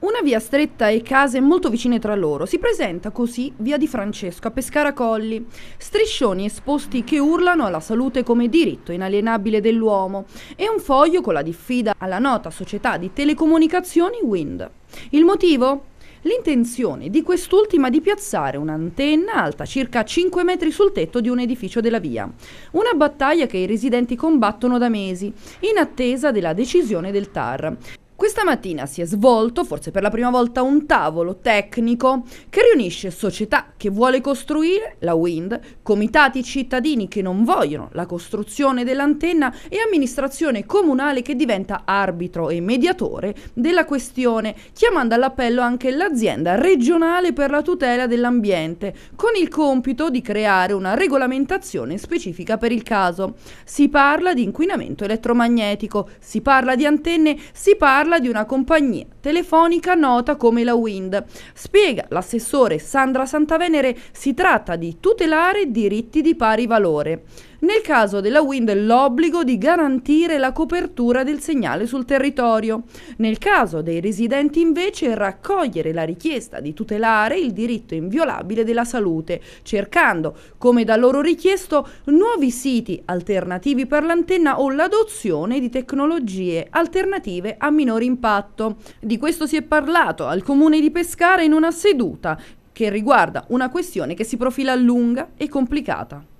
Una via stretta e case molto vicine tra loro. Si presenta così via di Francesco a Pescara Colli. Striscioni esposti che urlano alla salute come diritto inalienabile dell'uomo e un foglio con la diffida alla nota società di telecomunicazioni Wind. Il motivo? L'intenzione di quest'ultima di piazzare un'antenna alta circa 5 metri sul tetto di un edificio della via. Una battaglia che i residenti combattono da mesi, in attesa della decisione del TAR. Questa mattina si è svolto, forse per la prima volta, un tavolo tecnico che riunisce società che vuole costruire la wind, comitati cittadini che non vogliono la costruzione dell'antenna e amministrazione comunale che diventa arbitro e mediatore della questione, chiamando all'appello anche l'azienda regionale per la tutela dell'ambiente, con il compito di creare una regolamentazione specifica per il caso. Si parla di inquinamento elettromagnetico, si parla di antenne, si parla parla di una compagnia telefonica nota come la Wind. Spiega l'assessore Sandra Santavenere, si tratta di tutelare diritti di pari valore. Nel caso della Wind l'obbligo di garantire la copertura del segnale sul territorio. Nel caso dei residenti invece raccogliere la richiesta di tutelare il diritto inviolabile della salute, cercando, come da loro richiesto, nuovi siti alternativi per l'antenna o l'adozione di tecnologie alternative a minori minor impatto. Di questo si è parlato al Comune di Pescara in una seduta che riguarda una questione che si profila lunga e complicata.